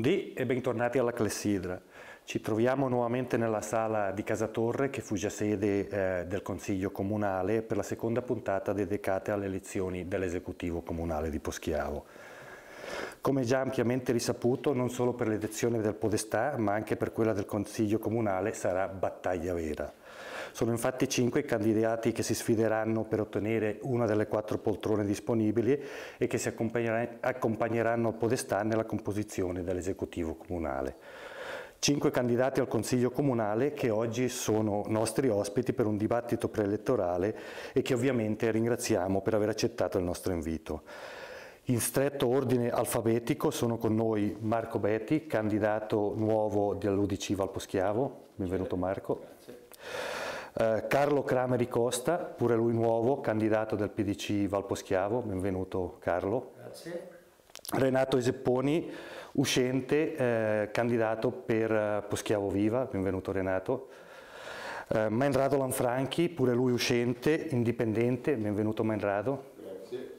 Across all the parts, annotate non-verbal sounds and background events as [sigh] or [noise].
Buondì e bentornati alla Clessidra. Ci troviamo nuovamente nella sala di Casa Torre, che fu già sede eh, del Consiglio Comunale, per la seconda puntata dedicata alle elezioni dell'Esecutivo Comunale di Poschiavo. Come già ampiamente risaputo, non solo per l'elezione del Podestà, ma anche per quella del Consiglio Comunale sarà battaglia vera. Sono infatti cinque i candidati che si sfideranno per ottenere una delle quattro poltrone disponibili e che si accompagneranno al Podestà nella composizione dell'esecutivo comunale. Cinque candidati al Consiglio Comunale che oggi sono nostri ospiti per un dibattito preelettorale e che ovviamente ringraziamo per aver accettato il nostro invito. In stretto ordine alfabetico sono con noi Marco Betti, candidato nuovo dell'Udc Valposchiavo. Benvenuto Marco. Grazie. Eh, Carlo Crameri Costa, pure lui nuovo, candidato del PDC Valposchiavo, benvenuto Carlo. Grazie. Renato Esepponi, uscente, eh, candidato per eh, Poschiavo Viva, benvenuto Renato. Eh, Manrado Lanfranchi, pure lui uscente, indipendente, benvenuto Manrado. Grazie.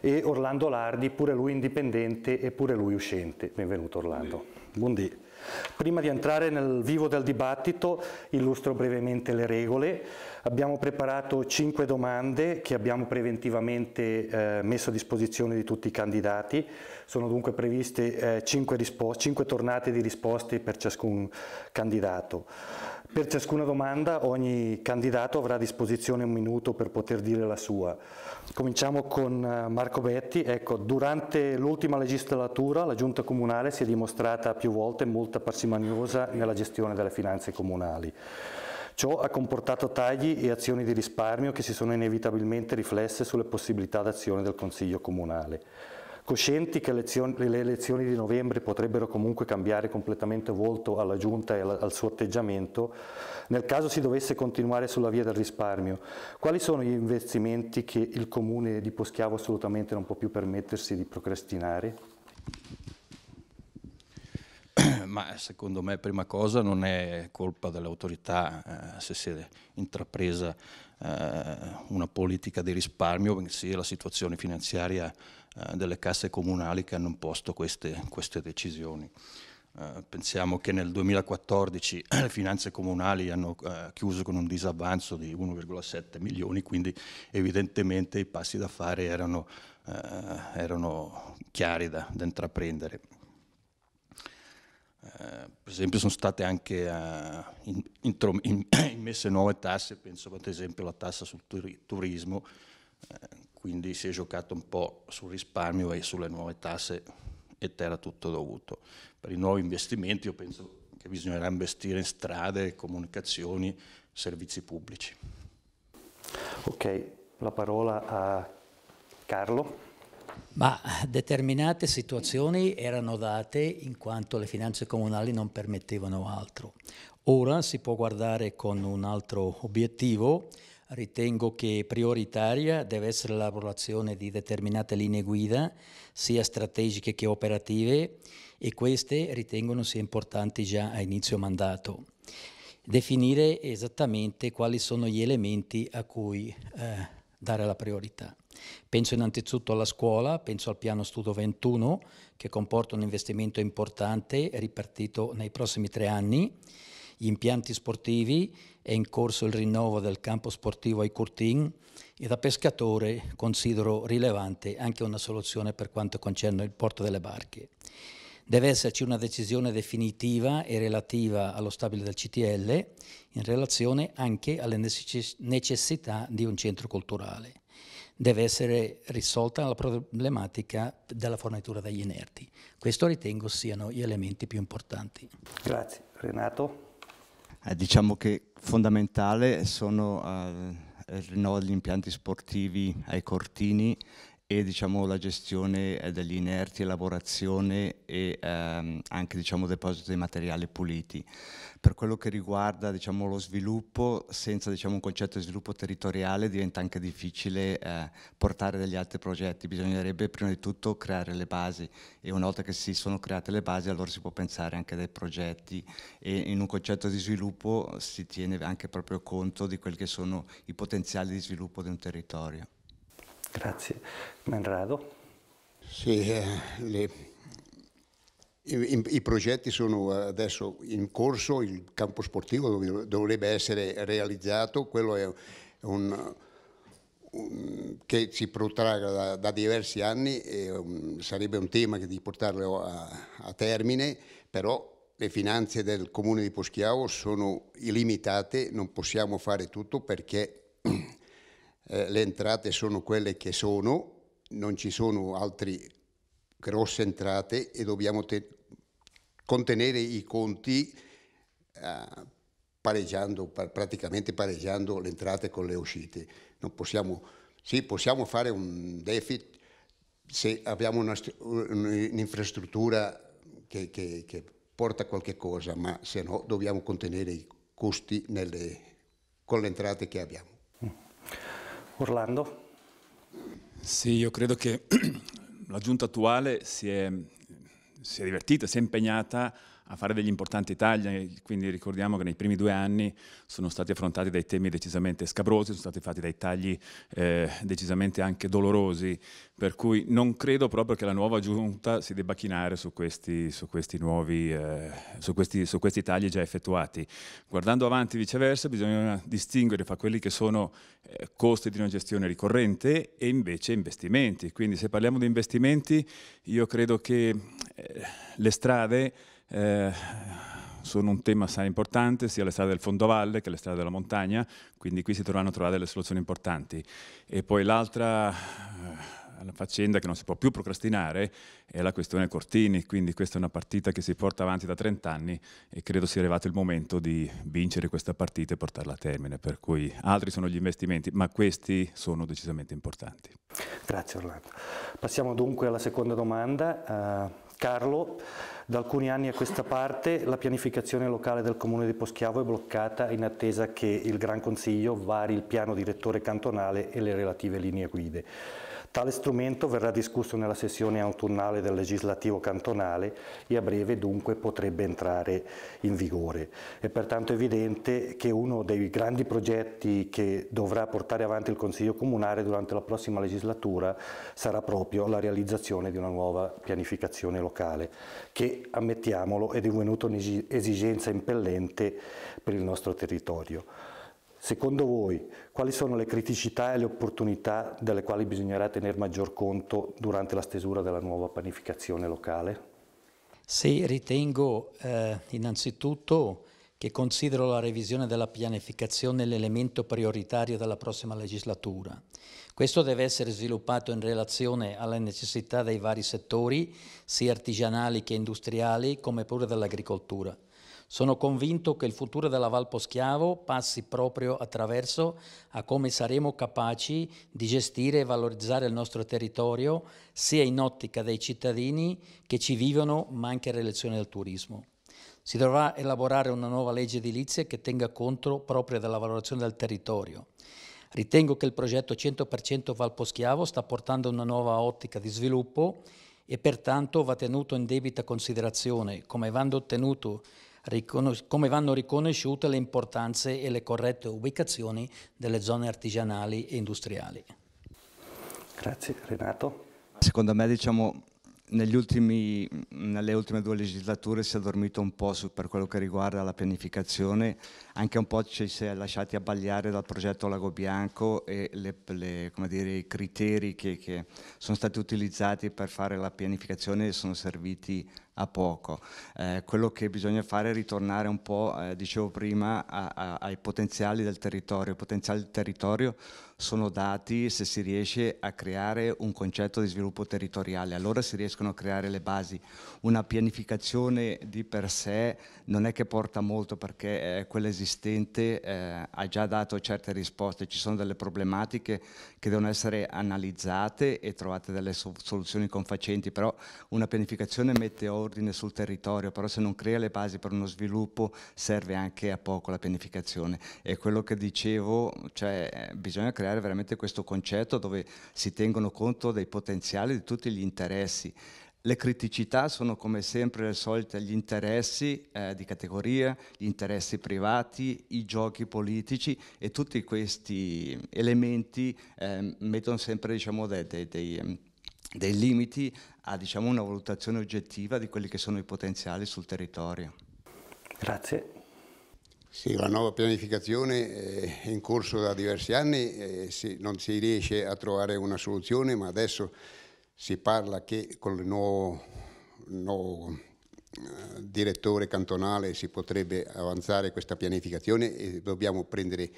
E Orlando Lardi, pure lui indipendente e pure lui uscente, benvenuto Orlando. Buondì. Buondì. Prima di entrare nel vivo del dibattito illustro brevemente le regole. Abbiamo preparato cinque domande che abbiamo preventivamente eh, messo a disposizione di tutti i candidati. Sono dunque previste eh, cinque, cinque tornate di risposte per ciascun candidato. Per ciascuna domanda ogni candidato avrà a disposizione un minuto per poter dire la sua. Cominciamo con eh, Marco Betti, ecco, durante l'ultima legislatura la giunta comunale si è dimostrata più volte molto parsimoniosa nella gestione delle finanze comunali. Ciò ha comportato tagli e azioni di risparmio che si sono inevitabilmente riflesse sulle possibilità d'azione del Consiglio comunale coscienti che elezioni, le elezioni di novembre potrebbero comunque cambiare completamente volto alla Giunta e al, al suo atteggiamento, nel caso si dovesse continuare sulla via del risparmio, quali sono gli investimenti che il Comune di Poschiavo assolutamente non può più permettersi di procrastinare? ma secondo me prima cosa non è colpa dell'autorità eh, se si è intrapresa eh, una politica di risparmio, bensì la situazione finanziaria eh, delle casse comunali che hanno imposto queste, queste decisioni. Uh, pensiamo che nel 2014 [clears throat] le finanze comunali hanno uh, chiuso con un disavanzo di 1,7 milioni, quindi evidentemente i passi da fare erano, uh, erano chiari da, da intraprendere. Eh, per esempio sono state anche eh, in, in, in, [coughs] immesse nuove tasse, penso ad esempio alla tassa sul turismo, eh, quindi si è giocato un po' sul risparmio e sulle nuove tasse e era tutto dovuto. Per i nuovi investimenti io penso che bisognerà investire in strade, comunicazioni, servizi pubblici. Ok, la parola a Carlo. Ma determinate situazioni erano date in quanto le finanze comunali non permettevano altro. Ora si può guardare con un altro obiettivo. Ritengo che prioritaria deve essere l'elaborazione di determinate linee guida, sia strategiche che operative, e queste ritengono sia importanti già a inizio mandato. Definire esattamente quali sono gli elementi a cui eh, dare la priorità. Penso innanzitutto alla scuola, penso al piano studio 21 che comporta un investimento importante ripartito nei prossimi tre anni, gli impianti sportivi, è in corso il rinnovo del campo sportivo ai Curtin e da pescatore considero rilevante anche una soluzione per quanto concerne il porto delle barche. Deve esserci una decisione definitiva e relativa allo stabile del CTL in relazione anche alle necessità di un centro culturale. Deve essere risolta la problematica della fornitura degli inerti. Questo ritengo siano gli elementi più importanti. Grazie. Renato? Eh, diciamo che fondamentale sono eh, il rinnovo degli impianti sportivi ai cortini e diciamo, la gestione eh, degli inerti, elaborazione e ehm, anche diciamo, deposito dei materiali puliti. Per quello che riguarda diciamo, lo sviluppo, senza diciamo, un concetto di sviluppo territoriale diventa anche difficile eh, portare degli altri progetti, bisognerebbe prima di tutto creare le basi e una volta che si sono create le basi allora si può pensare anche dei progetti e in un concetto di sviluppo si tiene anche proprio conto di quelli che sono i potenziali di sviluppo di un territorio. Grazie. Manrado? Sì, eh, le, i, i, progetti sono adesso in corso, il campo sportivo dovrebbe essere realizzato, quello è un, un, che si protraga da, da diversi anni, e, um, sarebbe un tema di portarlo a, a termine, però le finanze del comune di Poschiavo sono illimitate, non possiamo fare tutto perché eh, le entrate sono quelle che sono, non ci sono altre grosse entrate e dobbiamo contenere i conti eh, pareggiando, par praticamente pareggiando le entrate con le uscite. Possiamo, sì, possiamo fare un deficit se abbiamo un'infrastruttura che, che, che porta qualche cosa, ma se no dobbiamo contenere i costi nelle, con le entrate che abbiamo. Orlando. Sì, io credo che [clears throat] la giunta attuale si è, si è divertita, si è impegnata a fare degli importanti tagli, quindi ricordiamo che nei primi due anni sono stati affrontati dei temi decisamente scabrosi, sono stati fatti dei tagli eh, decisamente anche dolorosi, per cui non credo proprio che la nuova giunta si debba chinare su questi, su questi nuovi, eh, su, questi, su questi tagli già effettuati. Guardando avanti viceversa bisogna distinguere fra quelli che sono eh, costi di una gestione ricorrente e invece investimenti, quindi se parliamo di investimenti io credo che eh, le strade eh, sono un tema assai importante, sia le strade del fondovalle che le strade della montagna, quindi qui si a trovare delle soluzioni importanti. E poi l'altra eh, faccenda che non si può più procrastinare è la questione Cortini, quindi questa è una partita che si porta avanti da 30 anni e credo sia arrivato il momento di vincere questa partita e portarla a termine, per cui altri sono gli investimenti, ma questi sono decisamente importanti. Grazie Orlando. Passiamo dunque alla seconda domanda. Uh... Carlo, da alcuni anni a questa parte la pianificazione locale del comune di Poschiavo è bloccata in attesa che il Gran Consiglio vari il piano direttore cantonale e le relative linee guide. Tale strumento verrà discusso nella sessione autunnale del legislativo cantonale e a breve dunque potrebbe entrare in vigore. È pertanto evidente che uno dei grandi progetti che dovrà portare avanti il Consiglio Comunale durante la prossima legislatura sarà proprio la realizzazione di una nuova pianificazione locale che, ammettiamolo, è divenuta un'esigenza impellente per il nostro territorio. Secondo voi, quali sono le criticità e le opportunità delle quali bisognerà tenere maggior conto durante la stesura della nuova panificazione locale? Sì, ritengo eh, innanzitutto che considero la revisione della pianificazione l'elemento prioritario della prossima legislatura. Questo deve essere sviluppato in relazione alle necessità dei vari settori, sia artigianali che industriali, come pure dell'agricoltura. Sono convinto che il futuro della Val Poschiavo passi proprio attraverso a come saremo capaci di gestire e valorizzare il nostro territorio sia in ottica dei cittadini che ci vivono ma anche in relazione al turismo. Si dovrà elaborare una nuova legge edilizia che tenga conto proprio della valorizzazione del territorio. Ritengo che il progetto 100% Val Poschiavo sta portando una nuova ottica di sviluppo e pertanto va tenuto in debita considerazione come vanno ottenuto come vanno riconosciute le importanze e le corrette ubicazioni delle zone artigianali e industriali. Grazie Renato. Secondo me diciamo Ultimi, nelle ultime due legislature si è dormito un po' su, per quello che riguarda la pianificazione, anche un po' ci si è lasciati abbagliare dal progetto Lago Bianco e le, le, dire, i criteri che, che sono stati utilizzati per fare la pianificazione sono serviti a poco. Eh, quello che bisogna fare è ritornare un po', eh, dicevo prima, a, a, ai potenziali del territorio. I potenziali del territorio sono dati se si riesce a creare un concetto di sviluppo territoriale, allora si riescono a creare le basi. Una pianificazione di per sé non è che porta molto perché eh, quella esistente eh, ha già dato certe risposte, ci sono delle problematiche che devono essere analizzate e trovate delle soluzioni confacenti, però una pianificazione meteorica ordine sul territorio, però se non crea le basi per uno sviluppo serve anche a poco la pianificazione. E quello che dicevo, cioè bisogna creare veramente questo concetto dove si tengono conto dei potenziali di tutti gli interessi. Le criticità sono come sempre le solite gli interessi eh, di categoria, gli interessi privati, i giochi politici e tutti questi elementi eh, mettono sempre diciamo, dei, dei, dei, dei limiti a diciamo, una valutazione oggettiva di quelli che sono i potenziali sul territorio. Grazie. Sì, la nuova pianificazione eh, è in corso da diversi anni, eh, non si riesce a trovare una soluzione, ma adesso si parla che con il nuovo, nuovo eh, direttore cantonale si potrebbe avanzare questa pianificazione e dobbiamo prendere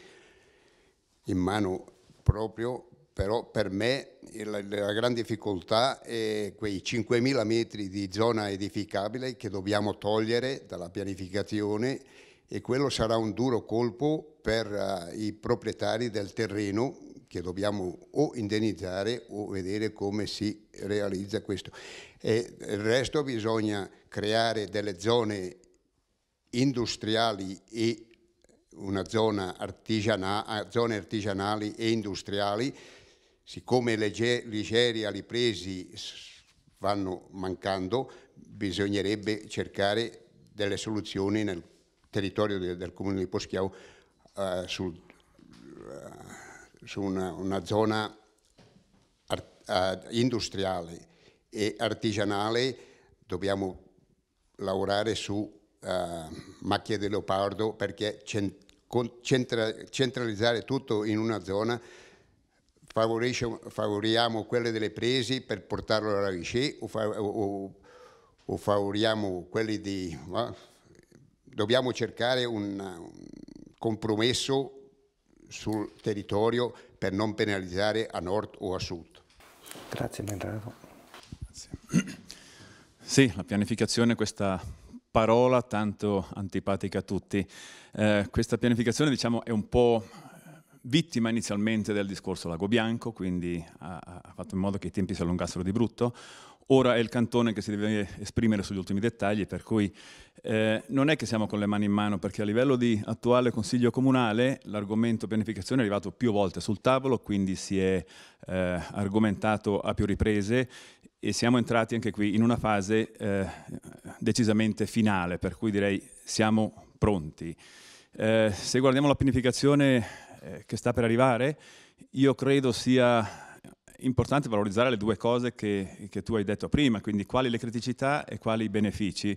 in mano proprio, però per me la, la grande difficoltà è quei 5.000 metri di zona edificabile che dobbiamo togliere dalla pianificazione e quello sarà un duro colpo per uh, i proprietari del terreno che dobbiamo o indennizzare o vedere come si realizza questo. E il resto bisogna creare delle zone industriali e una zona artigiana, zone artigianali e industriali Siccome Ligeria li presi vanno mancando, bisognerebbe cercare delle soluzioni nel territorio del, del comune di Poschiavo eh, sul, eh, su una, una zona art, eh, industriale e artigianale, dobbiamo lavorare su eh, macchie di leopardo perché cent, con, centra, centralizzare tutto in una zona favoriamo quelle delle presi per portarlo alla Vichy o, fa, o, o favoriamo quelli di... Ma, dobbiamo cercare un, un compromesso sul territorio per non penalizzare a nord o a sud. Grazie Bendrato. Sì, la pianificazione questa parola tanto antipatica a tutti. Eh, questa pianificazione diciamo, è un po' vittima inizialmente del discorso Lago Bianco, quindi ha, ha fatto in modo che i tempi si allungassero di brutto, Ora è il cantone che si deve esprimere sugli ultimi dettagli, per cui eh, non è che siamo con le mani in mano, perché a livello di attuale Consiglio Comunale l'argomento pianificazione è arrivato più volte sul tavolo, quindi si è eh, argomentato a più riprese e siamo entrati anche qui in una fase eh, decisamente finale, per cui direi siamo pronti. Eh, se guardiamo la pianificazione eh, che sta per arrivare, io credo sia importante valorizzare le due cose che, che tu hai detto prima, quindi quali le criticità e quali i benefici.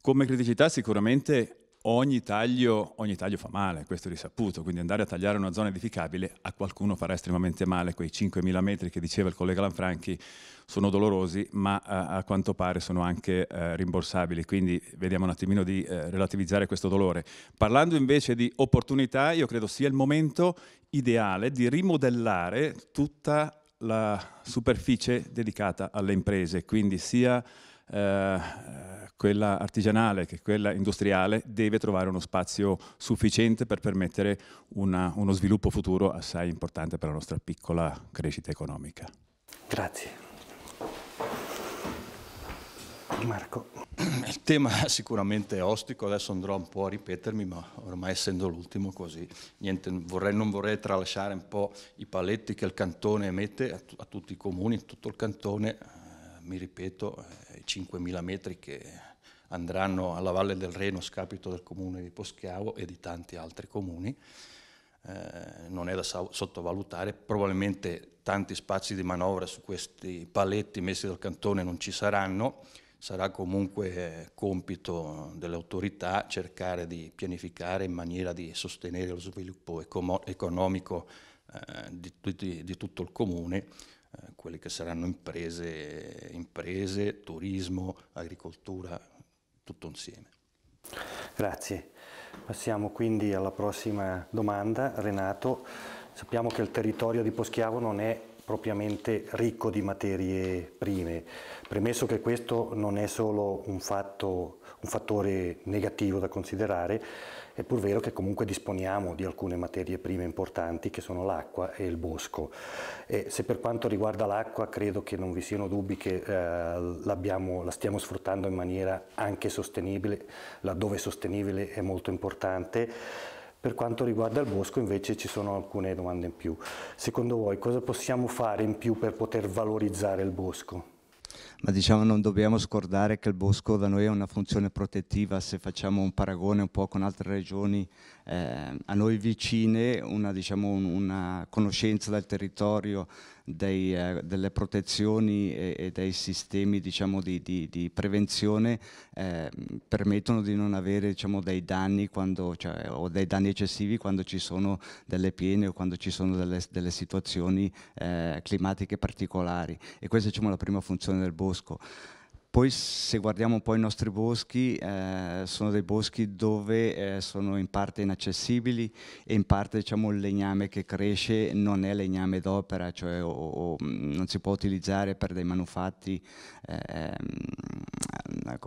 Come criticità sicuramente Ogni taglio, ogni taglio, fa male, questo è risaputo, quindi andare a tagliare una zona edificabile a qualcuno farà estremamente male, quei 5.000 metri che diceva il collega Lanfranchi sono dolorosi ma eh, a quanto pare sono anche eh, rimborsabili, quindi vediamo un attimino di eh, relativizzare questo dolore. Parlando invece di opportunità, io credo sia il momento ideale di rimodellare tutta la superficie dedicata alle imprese, quindi sia... Eh, quella artigianale che quella industriale, deve trovare uno spazio sufficiente per permettere una, uno sviluppo futuro assai importante per la nostra piccola crescita economica. Grazie. Marco. Il tema è sicuramente ostico, adesso andrò un po' a ripetermi, ma ormai essendo l'ultimo così, niente, vorrei, non vorrei tralasciare un po' i paletti che il cantone emette a, a tutti i comuni, tutto il cantone, eh, mi ripeto, eh, i 5.000 metri che andranno alla Valle del Reno a scapito del comune di Poschiavo e di tanti altri comuni. Eh, non è da sottovalutare, probabilmente tanti spazi di manovra su questi paletti messi dal cantone non ci saranno, sarà comunque eh, compito delle autorità cercare di pianificare in maniera di sostenere lo sviluppo economico eh, di, di, di, tutto il comune, eh, quelle che saranno imprese, imprese turismo, agricoltura, tutto insieme. Grazie. Passiamo quindi alla prossima domanda. Renato, sappiamo che il territorio di Poschiavo non è propriamente ricco di materie prime. Premesso che questo non è solo un, fatto, un fattore negativo da considerare, è pur vero che comunque disponiamo di alcune materie prime importanti che sono l'acqua e il bosco. E se per quanto riguarda l'acqua credo che non vi siano dubbi che eh, la stiamo sfruttando in maniera anche sostenibile, laddove sostenibile è molto importante. Per quanto riguarda il bosco invece ci sono alcune domande in più. Secondo voi cosa possiamo fare in più per poter valorizzare il bosco? ma diciamo non dobbiamo scordare che il bosco da noi ha una funzione protettiva, se facciamo un paragone un po' con altre regioni eh, a noi vicine, una, diciamo, un, una conoscenza del territorio, dei, eh, delle protezioni e, e, dei sistemi diciamo, di, di, di prevenzione eh, permettono di non avere diciamo, dei danni quando, cioè, o dei danni eccessivi quando ci sono delle piene o quando ci sono delle, delle situazioni eh, climatiche particolari e questa diciamo, è la prima funzione del bosco. Poi se guardiamo poi i nostri boschi, eh, sono dei boschi dove eh, sono in parte inaccessibili e in parte diciamo, il legname che cresce non è legname d'opera, cioè o, o non si può utilizzare per dei manufatti eh,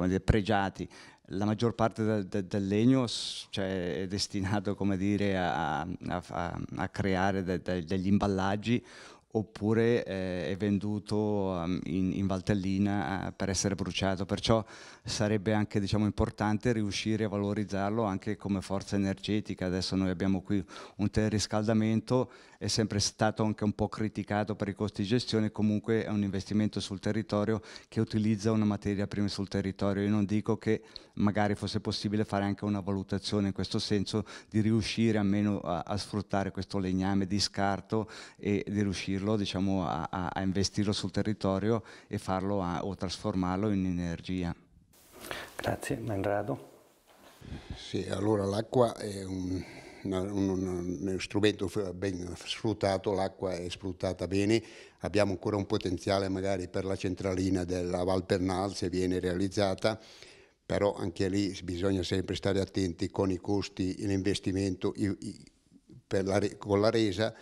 dire, pregiati. La maggior parte del, del, del legno cioè, è destinato dire, a, a, a, creare de, de, degli imballaggi oppure eh, è venduto um, in, in, Valtellina uh, per essere bruciato, perciò sarebbe anche diciamo, importante riuscire a valorizzarlo anche come forza energetica. Adesso noi abbiamo qui un teleriscaldamento, è sempre stato anche un po' criticato per i costi di gestione, comunque è un investimento sul territorio che utilizza una materia prima sul territorio. Io non dico che magari fosse possibile fare anche una valutazione in questo senso di riuscire almeno a, a sfruttare questo legname di scarto e di riuscire riuscirlo diciamo, a, a, investirlo sul territorio e farlo a, o trasformarlo in energia. Grazie, Manrado. Sì, allora l'acqua è un, un, un, un, strumento ben sfruttato, l'acqua è sfruttata bene, abbiamo ancora un potenziale magari per la centralina della Val Pernal se viene realizzata, però anche lì bisogna sempre stare attenti con i costi, l'investimento con la resa.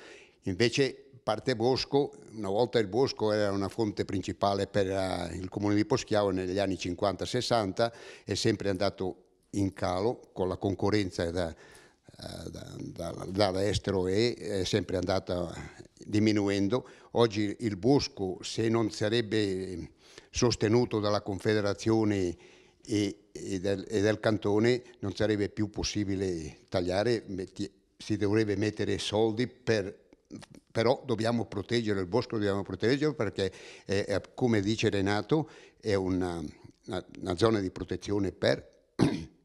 Invece parte Bosco, una volta il Bosco era una fonte principale per eh, il comune di Poschiavo negli anni 50-60, è sempre andato in calo con la concorrenza da, eh, da, da, dall'estero e è sempre andata diminuendo. Oggi il Bosco, se non sarebbe sostenuto dalla Confederazione e, e, del, e del cantone, non sarebbe più possibile tagliare, si dovrebbe mettere soldi per però dobbiamo proteggere il bosco, dobbiamo proteggerlo perché, eh, è, come dice Renato, è una, una, una zona di protezione per... [clears throat]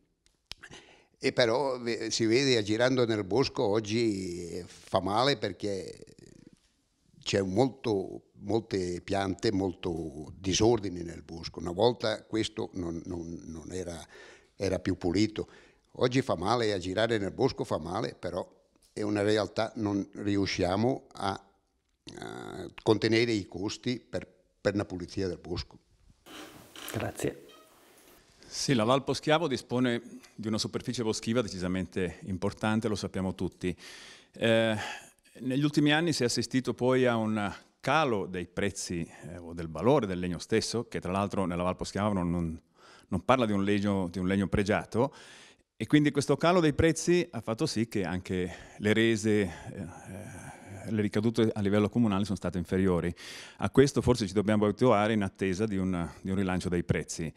e però si vede girando nel bosco oggi eh, fa male perché c'è molte piante, molto disordine nel bosco. Una volta questo non, non, non era, era più pulito. Oggi fa male, a girare nel bosco fa male, però è una realtà, non riusciamo a, a contenere i costi per, per la pulizia del bosco. Grazie. Sì, la Valpo Schiavo dispone di una superficie boschiva decisamente importante, lo sappiamo tutti. Eh, negli ultimi anni si è assistito poi a un calo dei prezzi eh, o del valore del legno stesso, che tra l'altro nella Valpo Schiavo non, non, non parla di un legno, di un legno pregiato, e quindi questo calo dei prezzi ha fatto sì che anche le rese, eh, eh, le ricadute a livello comunale sono state inferiori. A questo forse ci dobbiamo abituare in attesa di un, di un rilancio dei prezzi.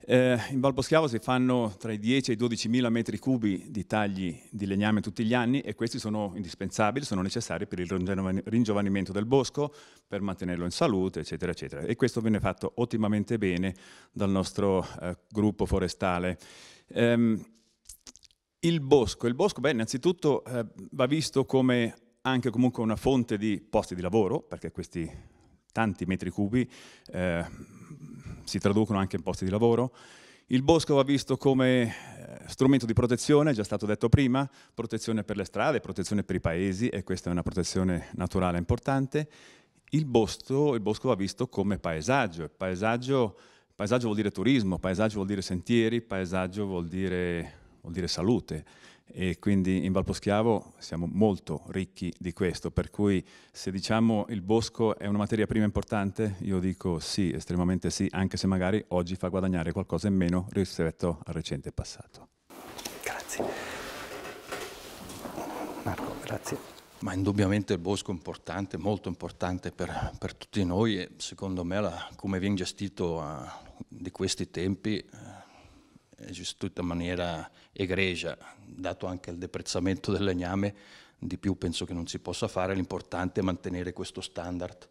Eh, in Valposchiavo si fanno tra i 10 e i 12 mila metri cubi di tagli di legname tutti gli anni e questi sono indispensabili, sono necessari per il ringiovanimento del bosco, per mantenerlo in salute, eccetera, eccetera. E questo viene fatto ottimamente bene dal nostro eh, gruppo forestale. Ehm, il bosco, il bosco beh, innanzitutto eh, va visto come anche comunque una fonte di posti di lavoro, perché questi tanti metri cubi eh, si traducono anche in posti di lavoro. Il bosco va visto come eh, strumento di protezione, già stato detto prima, protezione per le strade, protezione per i paesi e questa è una protezione naturale importante. Il bosco, il bosco va visto come paesaggio, paesaggio, paesaggio vuol dire turismo, paesaggio vuol dire sentieri, paesaggio vuol dire vuol dire salute, e quindi in Valposchiavo siamo molto ricchi di questo, per cui se diciamo il bosco è una materia prima importante, io dico sì, estremamente sì, anche se magari oggi fa guadagnare qualcosa in meno rispetto al recente passato. Grazie. Marco, grazie. Ma indubbiamente il bosco è importante, molto importante per, per tutti noi e secondo me la, come viene gestito uh, di questi tempi... Uh, gestita in maniera egregia, dato anche il deprezzamento del legname, di più penso che non si possa fare, l'importante è mantenere questo standard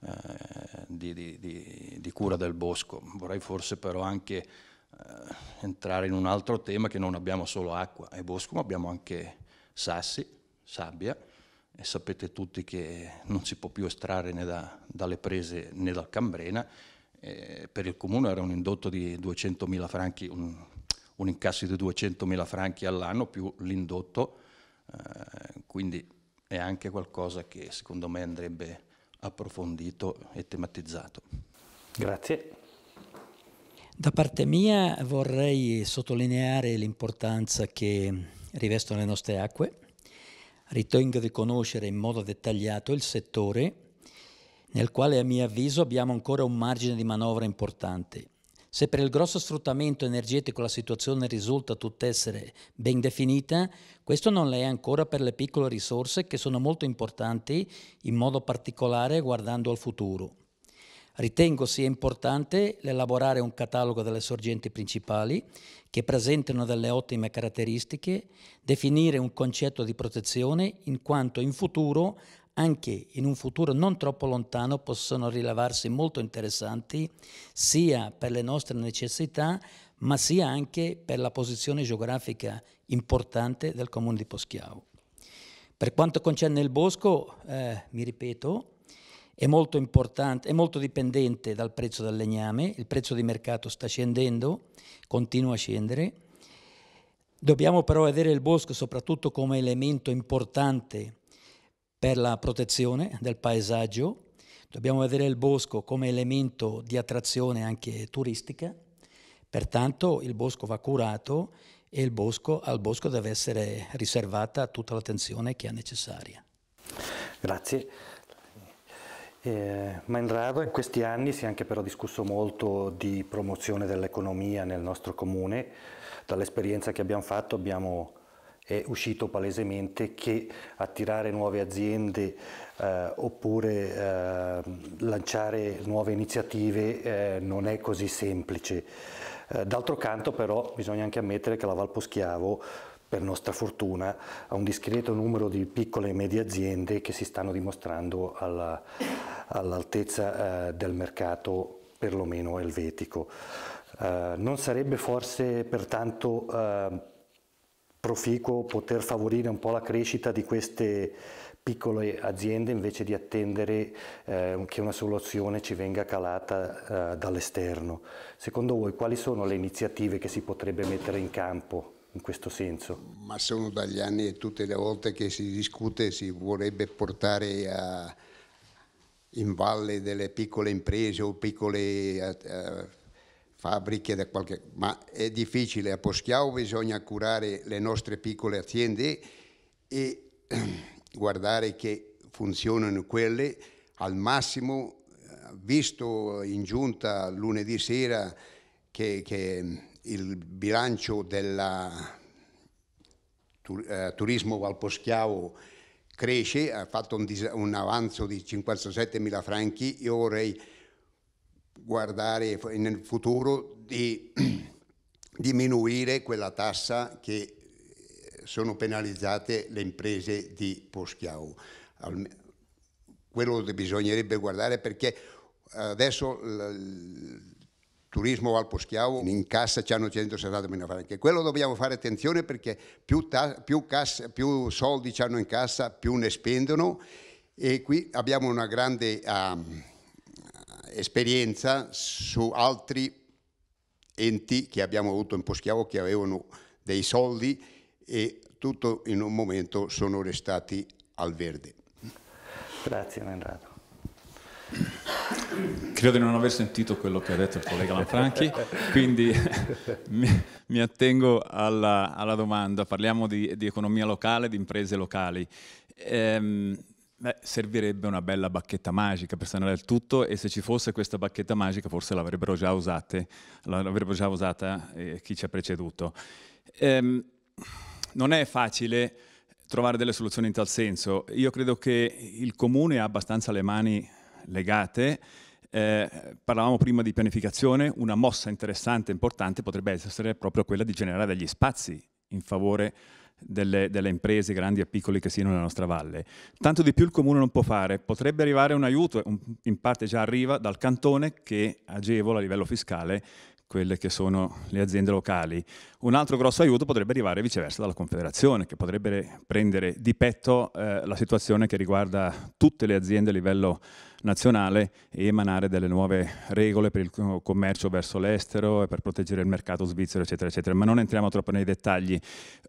eh, di, di, di, di, cura del bosco. Vorrei forse però anche eh, entrare in un altro tema che non abbiamo solo acqua e bosco, ma abbiamo anche sassi, sabbia, e sapete tutti che non si può più estrarre né da, dalle prese né dal Cambrena eh, per il comune era un indotto di 200.000 franchi, un, un incasso di 200.000 franchi all'anno più l'indotto, eh, quindi è anche qualcosa che secondo me andrebbe approfondito e tematizzato. Grazie. Da parte mia vorrei sottolineare l'importanza che rivestono le nostre acque. Ritengo di conoscere in modo dettagliato il settore nel quale a mio avviso abbiamo ancora un margine di manovra importante. Se per il grosso sfruttamento energetico la situazione risulta tutta essere ben definita, questo non è ancora per le piccole risorse che sono molto importanti, in modo particolare guardando al futuro. Ritengo sia importante elaborare un catalogo delle sorgenti principali che presentano delle ottime caratteristiche, definire un concetto di protezione in quanto in futuro anche in un futuro non troppo lontano possono rilevarsi molto interessanti sia per le nostre necessità ma sia anche per la posizione geografica importante del comune di Poschiavo. Per quanto concerne il bosco, eh, mi ripeto, è molto importante, è molto dipendente dal prezzo del legname, il prezzo di mercato sta scendendo, continua a scendere. Dobbiamo però vedere il bosco soprattutto come elemento importante per la protezione del paesaggio, dobbiamo vedere il bosco come elemento di attrazione anche turistica, pertanto il bosco va curato e bosco, al bosco deve essere riservata tutta l'attenzione che è necessaria. Grazie. Eh, Mainrado, in questi anni si è anche però discusso molto di promozione dell'economia nel nostro comune. Dall'esperienza che abbiamo fatto abbiamo è uscito palesemente che attirare nuove aziende eh, oppure eh, lanciare nuove iniziative eh, non è così semplice. Eh, d'altro canto però bisogna anche ammettere che la Valposchiavo per nostra fortuna ha un discreto numero di piccole e medie aziende che si stanno dimostrando all'altezza all eh, del mercato perlomeno elvetico. Eh, non sarebbe forse pertanto proficuo poter favorire un po' la crescita di queste piccole aziende invece di attendere eh, che una soluzione ci venga calata eh, dall'esterno. Secondo voi quali sono le iniziative che si potrebbe mettere in campo in questo senso? Ma sono dagli anni e tutte le volte che si discute si vorrebbe portare a, in valle delle piccole imprese o piccole... A, eh, a, fabbriche, da qualche... ma è difficile. A Poschiau bisogna curare le nostre piccole aziende e [clears throat] guardare che funzionano quelle al massimo. Eh, visto in giunta lunedì sera che, che mm, il bilancio del tur, eh, turismo Valposchiavo cresce, ha fatto un, un avanzo di 57 mila franchi, io vorrei guardare nel futuro di [clears throat] diminuire quella tassa che eh, sono penalizzate le imprese di Poschiau. Quello che bisognerebbe guardare perché adesso il turismo al Poschiau in cassa ci hanno 170.000 franchi. Quello dobbiamo fare attenzione perché più, più, cassa, più soldi ci hanno in cassa, più ne spendono e qui abbiamo una grande... Um, esperienza su altri enti che abbiamo avuto in Poschiavo che avevano dei soldi e tutto in un momento sono restati al verde. Grazie Menrato. Credo di non aver sentito quello che ha detto il collega Lanfranchi, quindi [laughs] mi, mi attengo alla, alla, domanda. Parliamo di, di, economia locale, di imprese locali. Ehm, Beh, servirebbe una bella bacchetta magica per sanare il tutto e se ci fosse questa bacchetta magica forse l'avrebbero già, usate, l'avrebbero già usata eh, chi ci ha preceduto. Ehm, non è facile trovare delle soluzioni in tal senso. Io credo che il comune ha abbastanza le mani legate. Eh, parlavamo prima di pianificazione, una mossa interessante e importante potrebbe essere proprio quella di generare degli spazi in favore di delle, delle, imprese grandi e piccole che siano nella nostra valle. Tanto di più il comune non può fare, potrebbe arrivare un aiuto, un, in parte già arriva dal cantone che agevola a livello fiscale quelle che sono le aziende locali. Un altro grosso aiuto potrebbe arrivare viceversa dalla Confederazione, che potrebbe prendere di petto eh, la situazione che riguarda tutte le aziende a livello nazionale e emanare delle nuove regole per il commercio verso l'estero e per proteggere il mercato svizzero, eccetera, eccetera. Ma non entriamo troppo nei dettagli.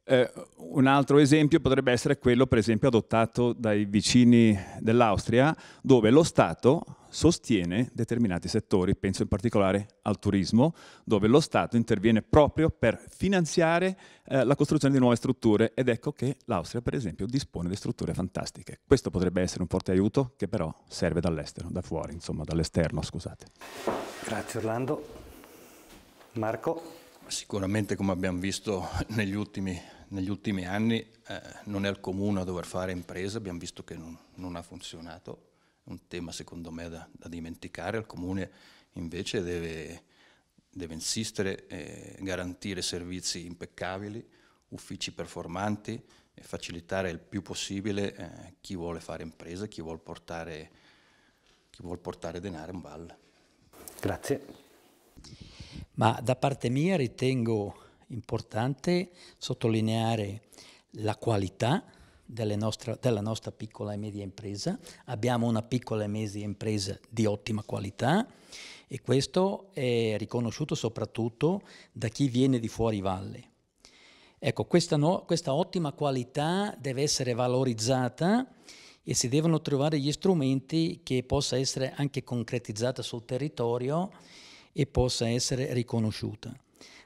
Eh, un altro esempio potrebbe essere quello, per esempio, adottato dai vicini dell'Austria, dove lo Stato sostiene determinati settori, penso in particolare al turismo, dove lo Stato interviene proprio per finanziare eh, la costruzione di nuove strutture ed ecco che l'Austria per esempio dispone di strutture fantastiche. Questo potrebbe essere un forte aiuto che però serve dall'estero, da fuori, insomma dall'esterno, scusate. Grazie Orlando. Marco? Sicuramente come abbiamo visto negli ultimi negli ultimi anni eh, non è il comune a dover fare impresa, abbiamo visto che non, non ha funzionato, un tema secondo me da, da dimenticare, il comune invece deve, deve insistere e garantire servizi impeccabili, uffici performanti e facilitare il più possibile eh, chi vuole fare impresa, chi vuole portare, chi vuole portare denaro in valle. Grazie. Ma da parte mia ritengo importante sottolineare la qualità nostre, della nostra piccola e media impresa. Abbiamo una piccola e media impresa di ottima qualità e questo è riconosciuto soprattutto da chi viene di fuori valle. Ecco, questa, no, questa ottima qualità deve essere valorizzata e si devono trovare gli strumenti che possa essere anche concretizzata sul territorio e possa essere riconosciuta.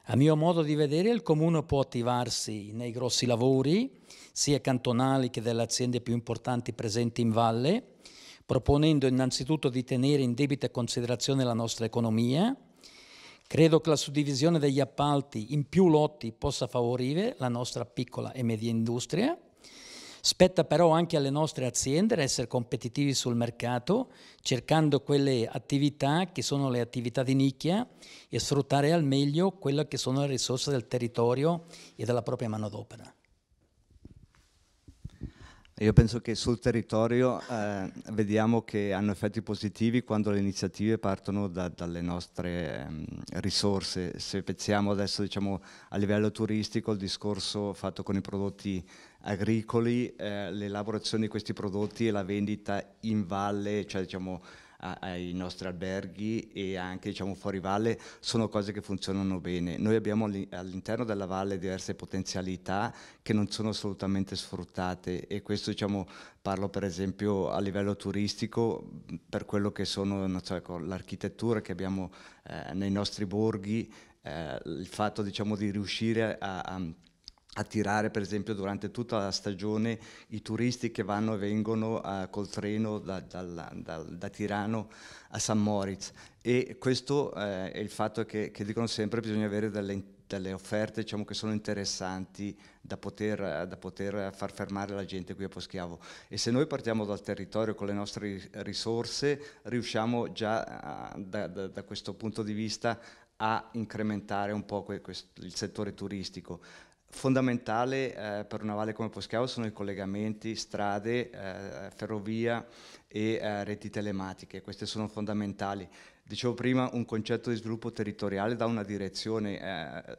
A mio modo di vedere il comune può attivarsi nei grossi lavori, sia cantonali che delle aziende più importanti presenti in valle, proponendo innanzitutto di tenere in debita considerazione la nostra economia. Credo che la suddivisione degli appalti in più lotti possa favorire la nostra piccola e media industria Spetta però anche alle nostre aziende essere competitivi sul mercato, cercando quelle attività che sono le attività di nicchia e sfruttare al meglio quelle che sono le risorse del territorio e della propria manodopera. Io penso che sul territorio eh, vediamo che hanno effetti positivi quando le iniziative partono da, dalle nostre ehm, risorse. Se pensiamo adesso diciamo, a livello turistico il discorso fatto con i prodotti agricoli, eh, l'elaborazione di questi prodotti e la vendita in valle, cioè diciamo ai nostri alberghi e anche diciamo, fuori valle sono cose che funzionano bene. Noi abbiamo all'interno della valle diverse potenzialità che non sono assolutamente sfruttate e questo diciamo, parlo per esempio a livello turistico per quello che sono non so, ecco, l'architettura che abbiamo eh, nei nostri borghi, eh, il fatto diciamo, di riuscire a, a attirare per esempio durante tutta la stagione i turisti che vanno e vengono a, eh, col treno da, da, da, da, Tirano a San Moritz e questo eh, è il fatto che, che, dicono sempre che bisogna avere delle, delle offerte diciamo, che sono interessanti poter, da poter, far fermare la gente qui a Poschiavo e se noi partiamo dal territorio con le nostre risorse riusciamo già eh, a, da questo punto di vista a incrementare un po' il settore turistico. Fondamentale eh, per una valle come Poschiavo sono i collegamenti, strade, eh, ferrovia e eh, reti telematiche, queste sono fondamentali dicevo prima, un concetto di sviluppo territoriale dà una direzione, eh,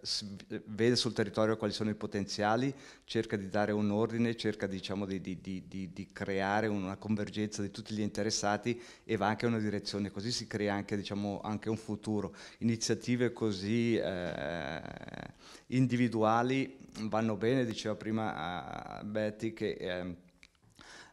vede sul territorio quali sono i potenziali, cerca di dare un ordine, cerca diciamo, di, di, di, di, creare una convergenza di tutti gli interessati e va anche in una direzione, così si crea anche, diciamo, anche un futuro. Iniziative così eh, individuali vanno bene, diceva prima eh, Betty che... Eh,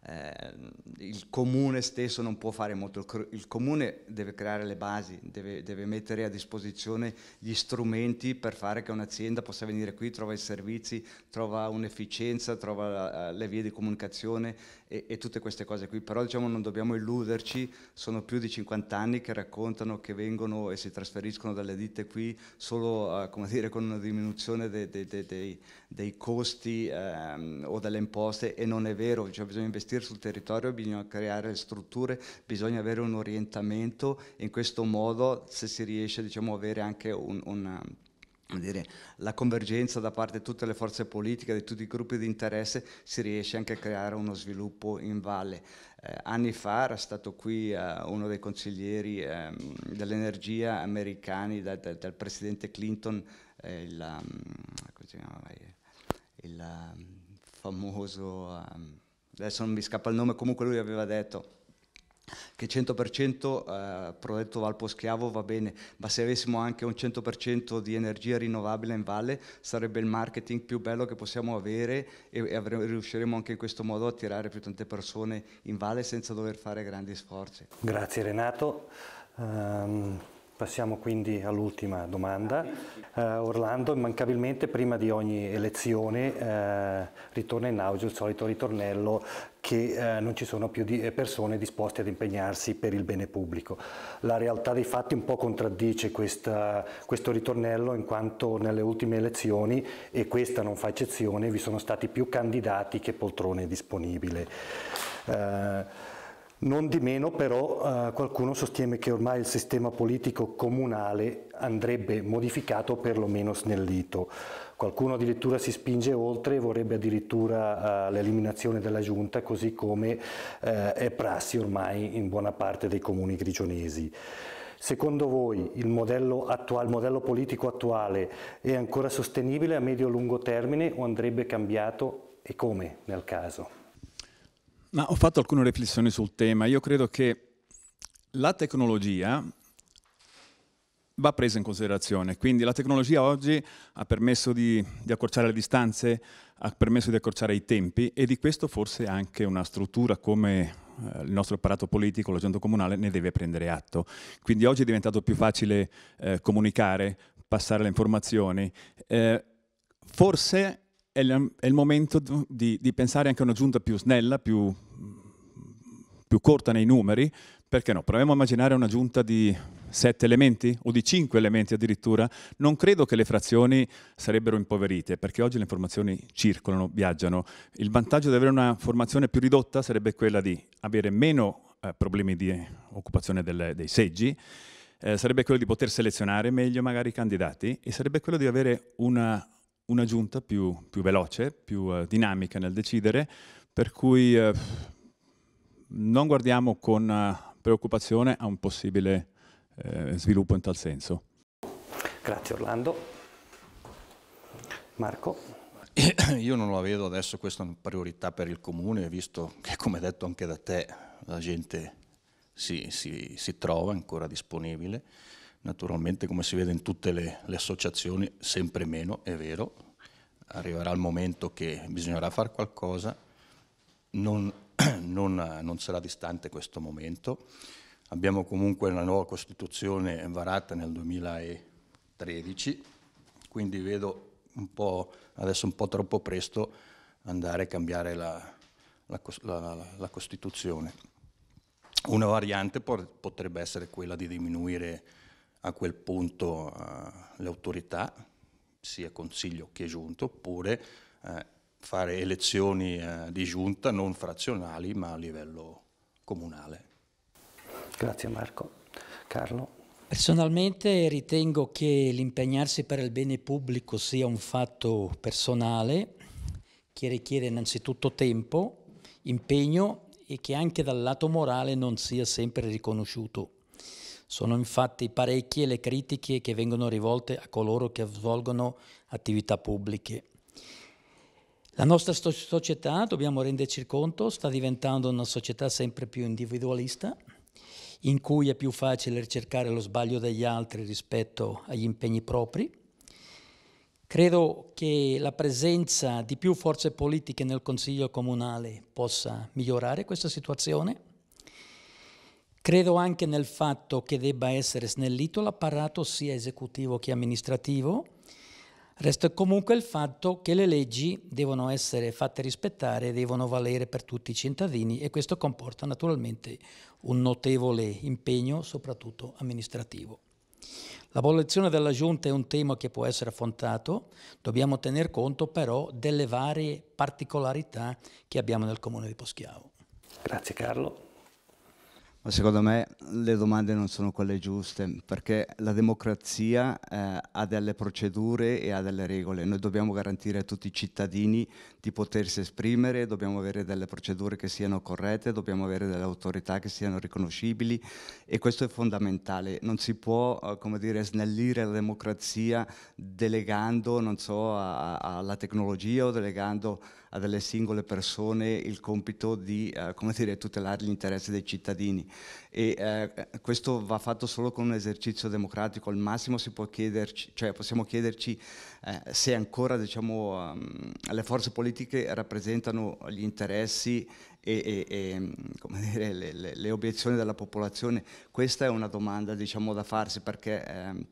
eh, il comune stesso non può fare molto, il comune deve creare le basi, deve, deve mettere a disposizione gli strumenti per fare che un'azienda possa venire qui, trova i servizi, trova un'efficienza, trova eh, le vie di comunicazione e, e tutte queste cose qui, però diciamo non dobbiamo illuderci, sono più di 50 anni che raccontano che vengono e si trasferiscono dalle ditte qui solo eh, come dire, con una diminuzione dei, dei, dei, dei costi ehm, o delle imposte e non è vero, cioè bisogna investire investire sul territorio bisogna creare strutture, bisogna avere un orientamento, in questo modo se si riesce diciamo, avere anche un, una, dire, la convergenza da parte di tutte le forze politiche, di tutti i gruppi di interesse, si riesce anche a creare uno sviluppo in valle. Eh, anni fa era stato qui eh, uno dei consiglieri eh, dell'energia americani da, da, dal presidente Clinton, eh, il, um, il um, famoso... Um, adesso non mi scappa il nome, comunque lui aveva detto che 100% eh, Valpo Schiavo va bene, ma se avessimo anche un 100% di energia rinnovabile in valle sarebbe il marketing più bello che possiamo avere e, e avremo, riusciremo anche in questo modo a attirare più tante persone in valle senza dover fare grandi sforzi. Grazie Renato. Um... Passiamo quindi all'ultima domanda. Uh, Orlando immancabilmente prima di ogni elezione uh, ritorna in auge il solito ritornello che uh, non ci sono più di persone disposte ad impegnarsi per il bene pubblico. La realtà dei fatti un po' contraddice questa, questo ritornello in quanto nelle ultime elezioni, e questa non fa eccezione, vi sono stati più candidati che poltrone disponibili. Non di meno però eh, qualcuno sostiene che ormai il sistema politico comunale andrebbe modificato o perlomeno snellito. Qualcuno addirittura si spinge oltre e vorrebbe addirittura eh, l'eliminazione della giunta così come eh, è prassi ormai in buona parte dei comuni grigionesi. Secondo voi il modello, attuale, il modello politico attuale è ancora sostenibile a medio-lungo e termine o andrebbe cambiato e come nel caso? Ma ho fatto alcune riflessioni sul tema. Io credo che la tecnologia va presa in considerazione. Quindi la tecnologia oggi ha permesso di, di, accorciare le distanze, ha permesso di accorciare i tempi e di questo forse anche una struttura come eh, il nostro apparato politico, l'agente comunale, ne deve prendere atto. Quindi oggi è diventato più facile eh, comunicare, passare le informazioni. Eh, forse è il, è il momento di, di pensare anche a una giunta più snella, più più corta nei numeri, perché no? Proviamo a immaginare una giunta di sette elementi o di cinque elementi addirittura. Non credo che le frazioni sarebbero impoverite, perché oggi le informazioni circolano, viaggiano. Il vantaggio di avere una formazione più ridotta sarebbe quella di avere meno eh, problemi di occupazione del, dei seggi, eh, sarebbe quello di poter selezionare meglio magari i candidati e sarebbe quello di avere una, una giunta più, più veloce, più eh, dinamica nel decidere, per cui eh, non guardiamo con eh, preoccupazione a un possibile eh, sviluppo in tal senso. Grazie Orlando. Marco. Io non la vedo adesso questa è una priorità per il comune, visto che come detto anche da te la gente si, si, si trova ancora disponibile. Naturalmente come si vede in tutte le, le associazioni sempre meno, è vero, arriverà il momento che bisognerà fare qualcosa, non [clears throat] non, non sarà distante questo momento. Abbiamo comunque una nuova Costituzione varata nel 2013, quindi vedo un po', adesso un po' troppo presto andare a cambiare la, la, la, la Costituzione. Una variante potrebbe essere quella di diminuire a quel punto uh, le autorità, sia Consiglio che Giunto, oppure uh, fare elezioni eh, di giunta non frazionali ma a livello comunale. Grazie Marco. Carlo? Personalmente ritengo che l'impegnarsi per il bene pubblico sia un fatto personale che richiede innanzitutto tempo, impegno e che anche dal lato morale non sia sempre riconosciuto. Sono infatti parecchie le critiche che vengono rivolte a coloro che svolgono attività pubbliche. La nostra società, dobbiamo renderci conto, sta diventando una società sempre più individualista, in cui è più facile ricercare lo sbaglio degli altri rispetto agli impegni propri. Credo che la presenza di più forze politiche nel Consiglio comunale possa migliorare questa situazione. Credo anche nel fatto che debba essere snellito l'apparato sia esecutivo che amministrativo Resta comunque il fatto che le leggi devono essere fatte rispettare, devono valere per tutti i cittadini e questo comporta naturalmente un notevole impegno, soprattutto amministrativo. L'abolizione della giunta è un tema che può essere affrontato, dobbiamo tener conto però delle varie particolarità che abbiamo nel comune di Poschiavo. Grazie Carlo. Ma secondo me le domande non sono quelle giuste, perché la democrazia eh, ha delle procedure e ha delle regole. Noi dobbiamo garantire a tutti i cittadini di potersi esprimere, dobbiamo avere delle procedure che siano corrette, dobbiamo avere delle autorità che siano riconoscibili e questo è fondamentale. Non si può eh, dire, snellire la democrazia delegando so, a, a, alla tecnologia o delegando a delle singole persone il compito di eh, dire, tutelare gli interessi dei cittadini e eh, questo va fatto solo con un esercizio democratico, al massimo chiederci, cioè possiamo chiederci eh, se ancora diciamo, um, le forze politiche rappresentano gli interessi e, e, e mm, dire, le, le, le, obiezioni della popolazione. Questa è una domanda diciamo, da farsi perché... Ehm,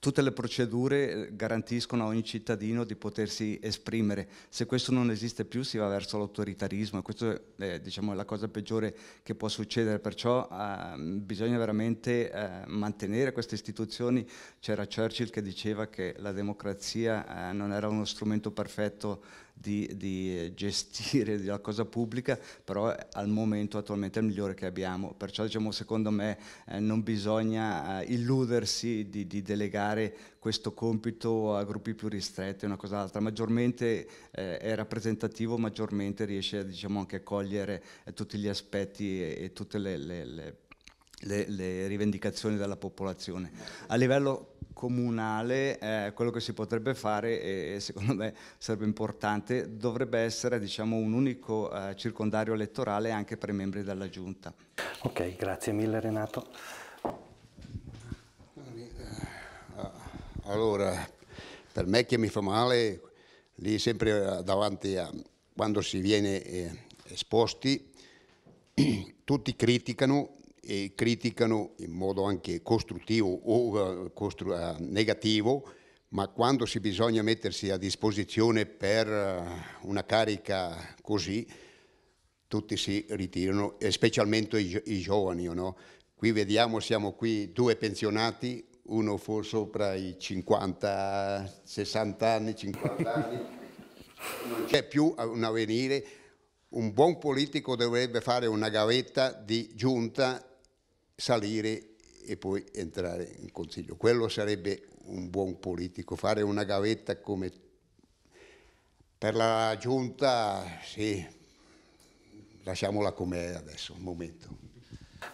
tutte le procedure eh, garantiscono a ogni cittadino di potersi esprimere. Se questo non esiste più si va verso l'autoritarismo e questa è diciamo, la cosa peggiore che può succedere, perciò eh, bisogna veramente eh, mantenere queste istituzioni. C'era Churchill che diceva che la democrazia eh, non era uno strumento perfetto di, di, gestire [laughs] la cosa pubblica, però al momento attualmente è il migliore che abbiamo. Perciò diciamo, secondo me eh, non bisogna eh, illudersi di, di, delegare questo compito a gruppi più ristretti, una cosa l'altra, maggiormente eh, è rappresentativo, maggiormente riesce diciamo, anche a cogliere eh, tutti gli aspetti e, e tutte le, le, le le, le rivendicazioni della popolazione. A livello comunale eh, quello che si potrebbe fare e secondo me sarebbe importante dovrebbe essere diciamo, un unico eh, circondario elettorale anche per i membri della giunta. Ok, grazie mille Renato. Eh, allora, per me che mi fa male lì sempre eh, davanti a quando si viene eh, esposti [clears throat] tutti criticano e criticano in modo anche costruttivo o uh, costru- uh, negativo, ma quando si bisogna mettersi a disposizione per uh, una carica così, tutti si ritirano, specialmente i, gio- i giovani. No? Qui vediamo, siamo qui due pensionati, uno forse sopra i 50, 60 anni, 50 anni, non c'è più un avvenire, un buon politico dovrebbe fare una gavetta di giunta salire e poi entrare in consiglio. Quello sarebbe un buon politico, fare una gavetta come per la giunta, sì, lasciamola com'è adesso, un momento.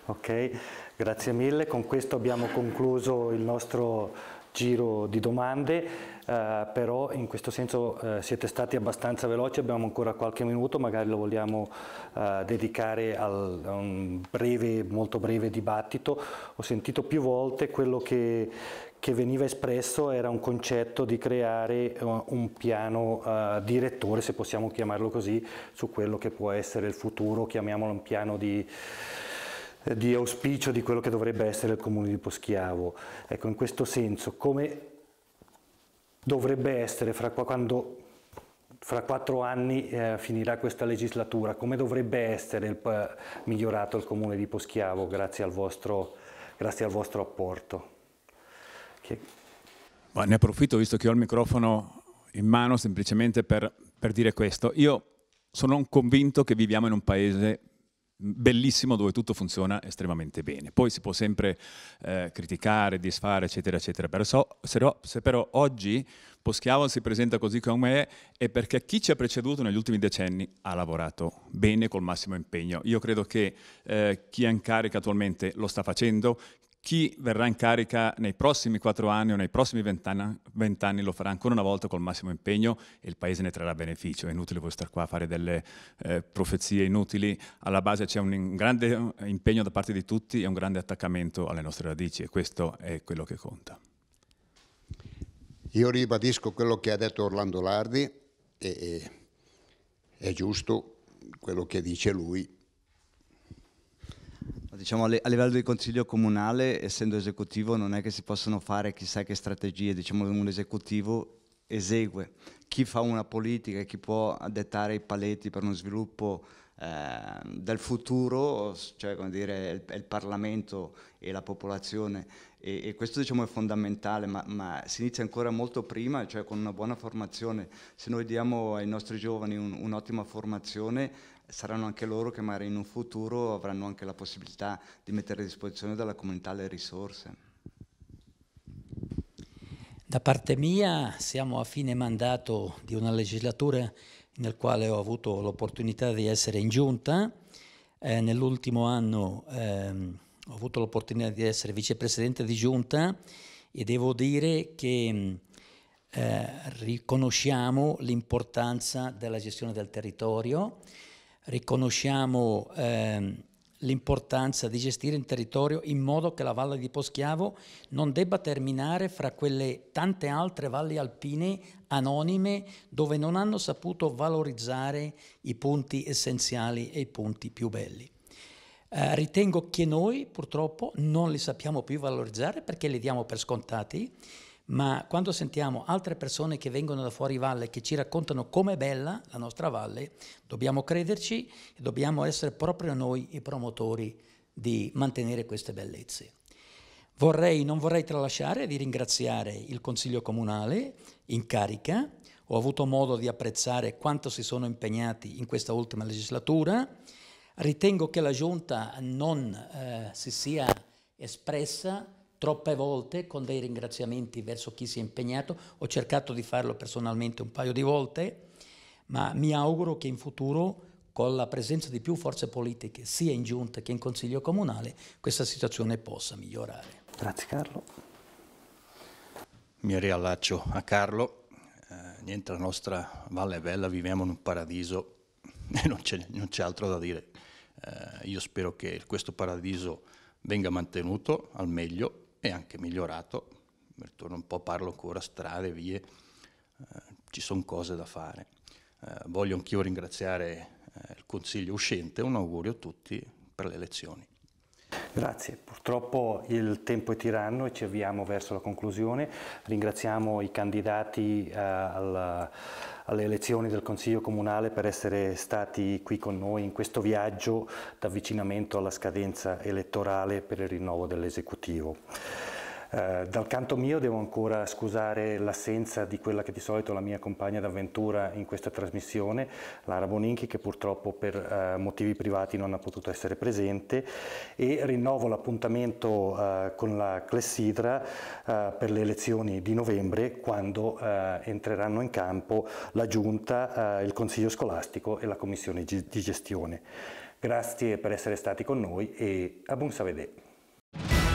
Ok, grazie mille. Con questo abbiamo concluso il nostro giro di domande, eh, però in questo senso eh, siete stati abbastanza veloci, abbiamo ancora qualche minuto, magari lo vogliamo eh, dedicare al, a un breve, molto breve dibattito. Ho sentito più volte quello che, che veniva espresso era un concetto di creare eh, un piano uh, direttore, se possiamo chiamarlo così, su quello che può essere il futuro, chiamiamolo un piano di di auspicio di quello che dovrebbe essere il comune di Poschiavo. Ecco, in questo senso, come dovrebbe essere fra quando fra quattro anni eh, finirà questa legislatura, come dovrebbe essere il, eh, migliorato il comune di Poschiavo grazie al vostro, grazie al vostro apporto? Che... ne approfitto visto che ho il microfono in mano semplicemente per, per dire questo. Io sono convinto che viviamo in un paese bellissimo dove tutto funziona estremamente bene. Poi si può sempre eh, criticare, disfare, eccetera, eccetera. Però, so, se, se, però oggi Poschiavo si presenta così come è, è perché chi ci ha preceduto negli ultimi decenni ha lavorato bene col massimo impegno. Io credo che eh, chi è in carica attualmente lo sta facendo, chi verrà in carica nei prossimi quattro anni o nei prossimi vent'anni lo farà ancora una volta col massimo impegno e il Paese ne trarrà beneficio. È inutile voi stare qua a fare delle eh, profezie inutili. Alla base c'è un grande eh, impegno da parte di tutti e un grande attaccamento alle nostre radici e questo è quello che conta. Io ribadisco quello che ha detto Orlando Lardi e, e è giusto quello che dice lui Diciamo, a livello di Consiglio Comunale, essendo esecutivo, non è che si possono fare chissà che strategie, diciamo un esecutivo esegue. Chi fa una politica, chi può dettare i paletti per uno sviluppo eh, del futuro, cioè come dire, il, il Parlamento e la popolazione. E, e questo diciamo, è fondamentale, ma, ma, si inizia ancora molto prima, cioè con una buona formazione. Se noi diamo ai nostri giovani un'ottima formazione, saranno anche loro che magari in un futuro avranno anche la possibilità di mettere a disposizione della comunità le risorse. Da parte mia siamo a fine mandato di una legislatura nel quale ho avuto l'opportunità di essere in giunta. Eh, nell'ultimo anno ehm, ho avuto l'opportunità di essere vicepresidente di giunta e devo dire che mm, eh, riconosciamo l'importanza della gestione del territorio riconosciamo ehm, l'importanza di gestire il territorio in modo che la valle di Poschiavo non debba terminare fra quelle tante altre valli alpine anonime dove non hanno saputo valorizzare i punti essenziali e i punti più belli. Eh, ritengo che noi purtroppo non li sappiamo più valorizzare perché li diamo per scontati ma quando sentiamo altre persone che vengono da fuori valle che ci raccontano com'è bella la nostra valle, dobbiamo crederci e dobbiamo essere proprio noi i promotori di mantenere queste bellezze. Vorrei, non vorrei tralasciare di ringraziare il Consiglio Comunale in carica, ho avuto modo di apprezzare quanto si sono impegnati in questa ultima legislatura, ritengo che la Giunta non eh, si sia espressa Troppe volte, con dei ringraziamenti verso chi si è impegnato, ho cercato di farlo personalmente un paio di volte, ma mi auguro che in futuro, con la presenza di più forze politiche, sia in giunta che in consiglio comunale, questa situazione possa migliorare. Grazie Carlo. Mi riallaccio a Carlo. Eh, niente, la nostra valle è bella, viviamo in un paradiso [laughs] e non c'è, altro da dire. Eh, io spero che questo paradiso venga mantenuto al meglio e anche migliorato, torno un po', parlo ancora strade, vie, eh, ci sono cose da fare. Eh, voglio anch'io ringraziare eh, il Consiglio uscente, un augurio a tutti per le elezioni. Grazie, purtroppo il tempo è tiranno e ci avviamo verso la conclusione. Ringraziamo i candidati eh, alla, alle elezioni del Consiglio Comunale per essere stati qui con noi in questo viaggio d'avvicinamento alla scadenza elettorale per il rinnovo dell'esecutivo. Eh, dal canto mio devo ancora scusare l'assenza di quella che di solito è la mia compagna d'avventura in questa trasmissione, Lara Boninchi, che purtroppo per eh, motivi privati non ha potuto essere presente e rinnovo l'appuntamento eh, con la Clessidra eh, per le elezioni di novembre quando eh, entreranno in campo la Giunta, il Consiglio scolastico e la Commissione di gestione. Grazie per essere stati con noi e a buon savedè.